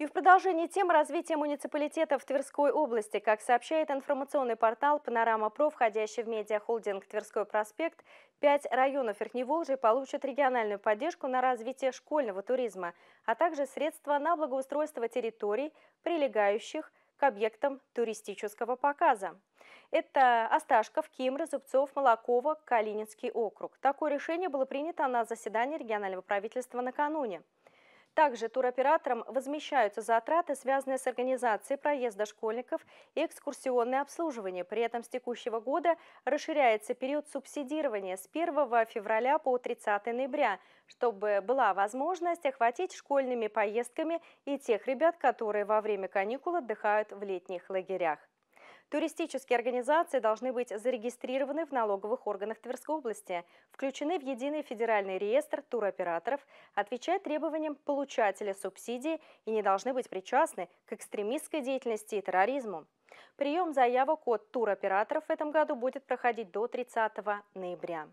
И в продолжении темы развития муниципалитета в Тверской области, как сообщает информационный портал «Панорама ПРО», входящий в медиахолдинг «Тверской проспект», пять районов Верхневолжья получат региональную поддержку на развитие школьного туризма, а также средства на благоустройство территорий, прилегающих к объектам туристического показа. Это Осташков, Кимры, Зубцов, Молоково, Калининский округ. Такое решение было принято на заседании регионального правительства накануне. Также туроператорам возмещаются затраты, связанные с организацией проезда школьников и экскурсионное обслуживание. При этом с текущего года расширяется период субсидирования с 1 февраля по 30 ноября, чтобы была возможность охватить школьными поездками и тех ребят, которые во время каникул отдыхают в летних лагерях. Туристические организации должны быть зарегистрированы в налоговых органах Тверской области, включены в единый федеральный реестр туроператоров, отвечать требованиям получателя субсидии и не должны быть причастны к экстремистской деятельности и терроризму. Прием заявок от туроператоров в этом году будет проходить до 30 ноября.